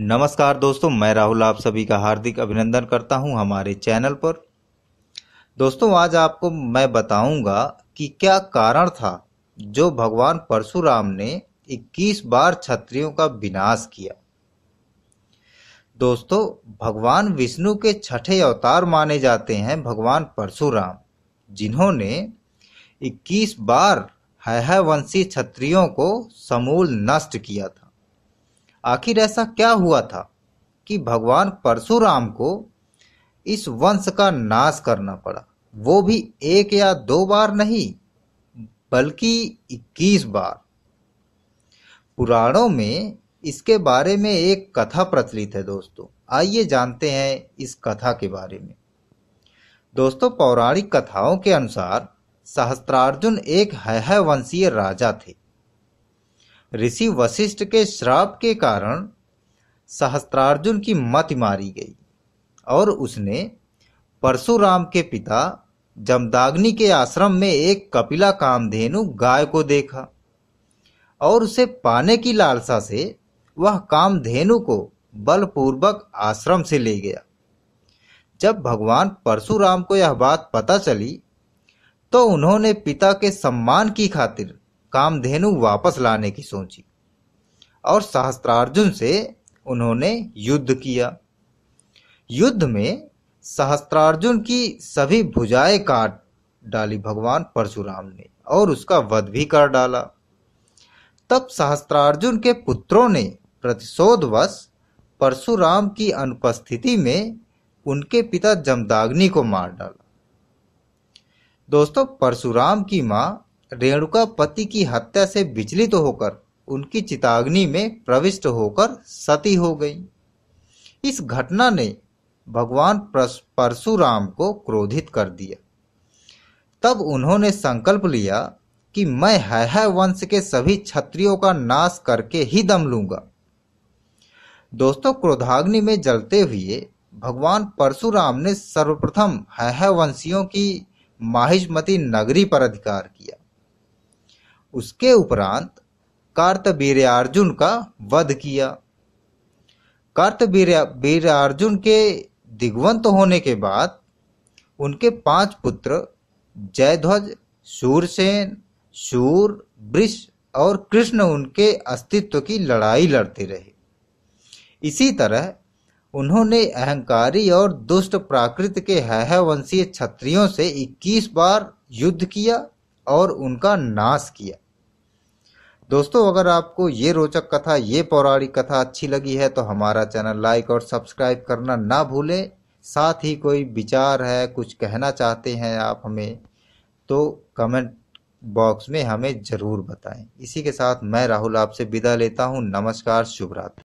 नमस्कार दोस्तों मैं राहुल आप सभी का हार्दिक अभिनंदन करता हूं हमारे चैनल पर दोस्तों आज आपको मैं बताऊंगा कि क्या कारण था जो भगवान परशुराम ने 21 बार क्षत्रियों का विनाश किया दोस्तों भगवान विष्णु के छठे अवतार माने जाते हैं भगवान परशुराम जिन्होंने 21 बार है वंशी क्षत्रियों को समूल नष्ट किया था आखिर ऐसा क्या हुआ था कि भगवान परशुराम को इस वंश का नाश करना पड़ा वो भी एक या दो बार नहीं बल्कि इक्कीस बार पुराणों में इसके बारे में एक कथा प्रचलित है दोस्तों आइए जानते हैं इस कथा के बारे में दोस्तों पौराणिक कथाओं के अनुसार सहस्त्रार्जुन एक है, है वंशीय राजा थे ऋषि वशिष्ठ के श्राप के कारण सहस्त्रार्जुन की मत मारी गई और उसने परशुराम के पिता जमदाग्नि के आश्रम में एक कपिला कामधेनु गाय को देखा और उसे पाने की लालसा से वह कामधेनु को बलपूर्वक आश्रम से ले गया जब भगवान परशुराम को यह बात पता चली तो उन्होंने पिता के सम्मान की खातिर कामधेनु वापस लाने की सोची और सहस्त्रार्जुन से उन्होंने युद्ध किया युद्ध में सहस्त्रार्जुन की सभी भुजाएं काट डाली भगवान परशुराम ने और उसका वध भी कर डाला तब सहस्त्रार्जुन के पुत्रों ने प्रतिशोधवश परशुराम की अनुपस्थिति में उनके पिता जमदाग्नि को मार डाला दोस्तों परशुराम की मां रेणुका पति की हत्या से विचलित तो होकर उनकी चिताग्नि में प्रविष्ट होकर सती हो गई इस घटना ने भगवान परशुराम को क्रोधित कर दिया तब उन्होंने संकल्प लिया कि मैं है, है वंश के सभी क्षत्रियों का नाश करके ही दम लूंगा दोस्तों क्रोधाग्नि में जलते हुए भगवान परशुराम ने सर्वप्रथम है, है वंशियों की माहिष्मती नगरी पर अधिकार किया उसके उपरांत अर्जुन का वध किया अर्जुन के दिग्वंत होने के बाद उनके पांच पुत्र जयध्वज सूरसेन सूर वृष और कृष्ण उनके अस्तित्व की लड़ाई लड़ते रहे इसी तरह उन्होंने अहंकारी और दुष्ट प्राकृत के हैहवंशीय क्षत्रियों से 21 बार युद्ध किया और उनका नाश किया दोस्तों अगर आपको ये रोचक कथा ये पौराणिक कथा अच्छी लगी है तो हमारा चैनल लाइक और सब्सक्राइब करना ना भूलें साथ ही कोई विचार है कुछ कहना चाहते हैं आप हमें तो कमेंट बॉक्स में हमें ज़रूर बताएं इसी के साथ मैं राहुल आपसे विदा लेता हूं नमस्कार शुभ रात्रि